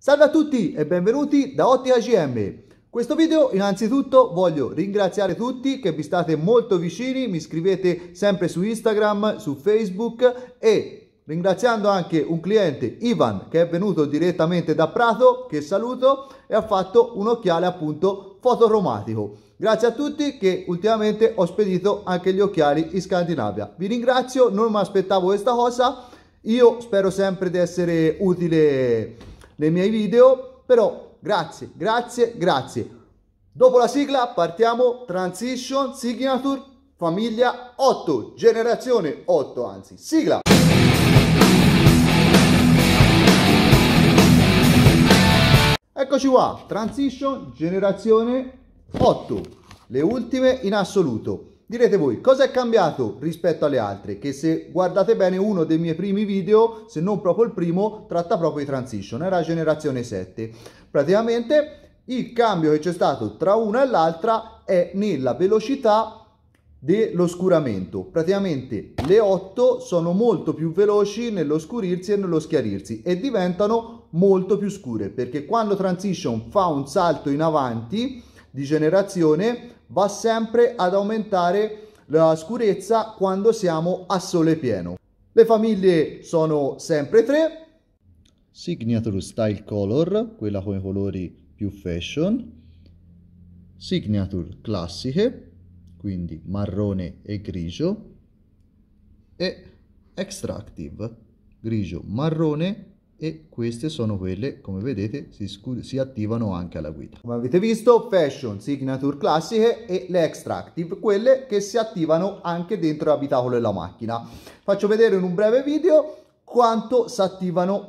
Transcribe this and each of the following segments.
Salve a tutti e benvenuti da Ottica GM. Questo video innanzitutto voglio ringraziare tutti che vi state molto vicini, mi scrivete sempre su Instagram, su Facebook e ringraziando anche un cliente Ivan che è venuto direttamente da Prato, che saluto e ha fatto un occhiale appunto fotoromatico. Grazie a tutti che ultimamente ho spedito anche gli occhiali in Scandinavia. Vi ringrazio, non mi aspettavo questa cosa. Io spero sempre di essere utile nei miei video, però grazie, grazie, grazie. Dopo la sigla partiamo Transition Signature Famiglia 8, generazione 8 anzi, sigla! Eccoci qua, Transition generazione 8, le ultime in assoluto. Direte voi, cosa è cambiato rispetto alle altre? Che se guardate bene uno dei miei primi video, se non proprio il primo, tratta proprio i transition, era generazione 7. Praticamente il cambio che c'è stato tra una e l'altra è nella velocità dell'oscuramento. Praticamente le 8 sono molto più veloci nell'oscurirsi e nello schiarirsi e diventano molto più scure perché quando transition fa un salto in avanti di generazione va sempre ad aumentare la scurezza quando siamo a sole pieno. Le famiglie sono sempre tre. Signature Style Color, quella con i colori più fashion. Signature classiche, quindi marrone e grigio. E Extractive, grigio, marrone e queste sono quelle, come vedete, si, si, attivano anche alla guida. Come avete visto, Fashion, Signature classiche e le Extractive, quelle che si attivano anche dentro l'abitacolo della macchina. Faccio vedere in un breve video quanto si attivano.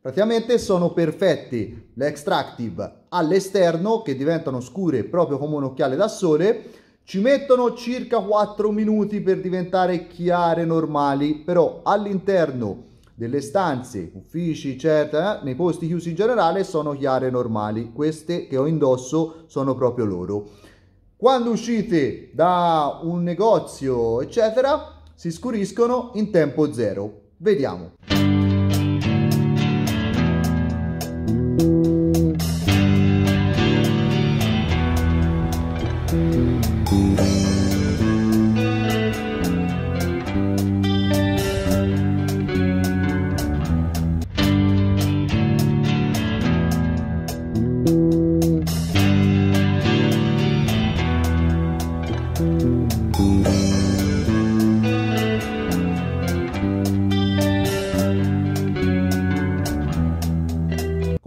Praticamente sono perfette le Extractive all'esterno, che diventano scure proprio come un occhiale da sole, ci mettono circa 4 minuti per diventare chiare normali, però all'interno delle stanze, uffici, eccetera, nei posti chiusi in generale sono chiare normali. Queste che ho indosso sono proprio loro. Quando uscite da un negozio, eccetera, si scuriscono in tempo zero. Vediamo.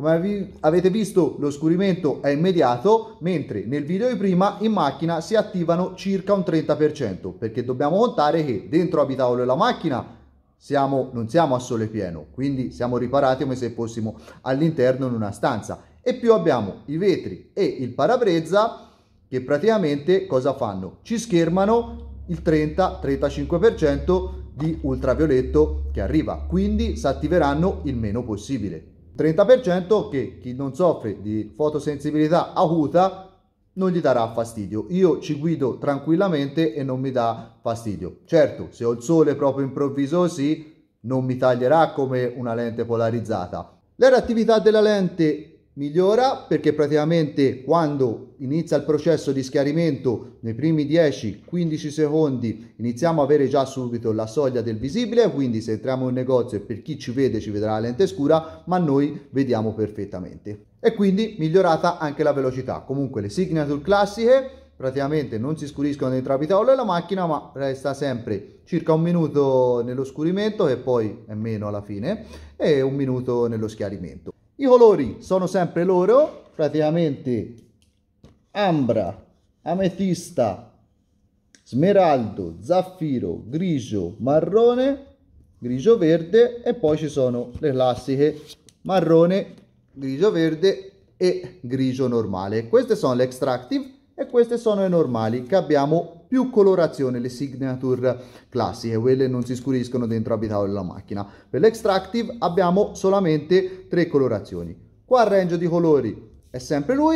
Come avete visto lo scurimento è immediato, mentre nel video di prima in macchina si attivano circa un 30%, perché dobbiamo contare che dentro l'abitacolo della macchina siamo, non siamo a sole pieno, quindi siamo riparati come se fossimo all'interno in una stanza. E più abbiamo i vetri e il parabrezza che praticamente cosa fanno? Ci schermano il 30-35% di ultravioletto che arriva, quindi si attiveranno il meno possibile. 30% che chi non soffre di fotosensibilità acuta non gli darà fastidio. Io ci guido tranquillamente e non mi dà fastidio. Certo, se ho il sole proprio improvviso sì, non mi taglierà come una lente polarizzata. La reattività della lente migliora perché praticamente quando inizia il processo di schiarimento nei primi 10-15 secondi iniziamo a avere già subito la soglia del visibile quindi se entriamo in negozio e per chi ci vede ci vedrà la lente scura ma noi vediamo perfettamente e quindi migliorata anche la velocità comunque le signature classiche praticamente non si scuriscono dentro la pitavola la macchina ma resta sempre circa un minuto nello scurimento e poi è meno alla fine e un minuto nello schiarimento i colori sono sempre loro, praticamente ambra, ametista, smeraldo, zaffiro, grigio, marrone, grigio verde e poi ci sono le classiche marrone, grigio verde e grigio normale. Queste sono le extractive e queste sono le normali che abbiamo più colorazione, le signature classiche, quelle non si scuriscono dentro abitato della macchina. Per l'extractive abbiamo solamente tre colorazioni. Qua il range di colori è sempre lui.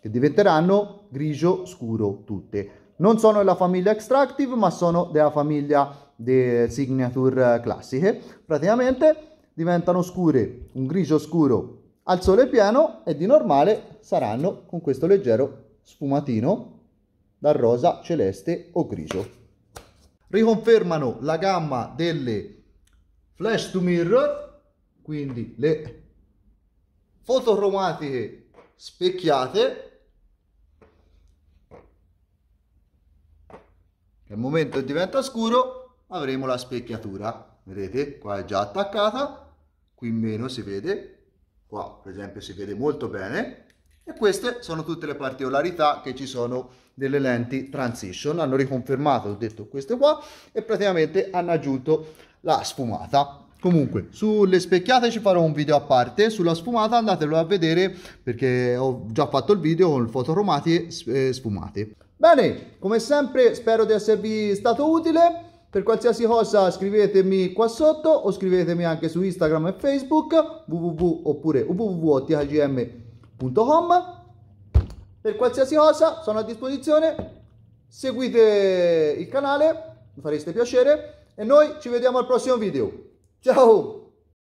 Che diventeranno grigio scuro tutte. Non sono della famiglia extractive, ma sono della famiglia de signature classiche. Praticamente diventano scure, un grigio scuro al sole pieno e di normale saranno con questo leggero sfumatino dal rosa celeste o grigio. Riconfermano la gamma delle flash to mirror, quindi le fotocromatiche specchiate nel momento che diventa scuro avremo la specchiatura vedete qua è già attaccata qui meno si vede, qua per esempio si vede molto bene, e queste sono tutte le particolarità che ci sono delle lenti transition, hanno riconfermato, ho detto queste qua, e praticamente hanno aggiunto la sfumata. Comunque, sulle specchiate ci farò un video a parte, sulla sfumata andatelo a vedere perché ho già fatto il video con fotocromati e sfumate. Bene, come sempre spero di esservi stato utile per qualsiasi cosa scrivetemi qua sotto o scrivetemi anche su Instagram e Facebook www oppure www.thgm.com. Per qualsiasi cosa sono a disposizione, seguite il canale, mi fareste piacere e noi ci vediamo al prossimo video. Ciao!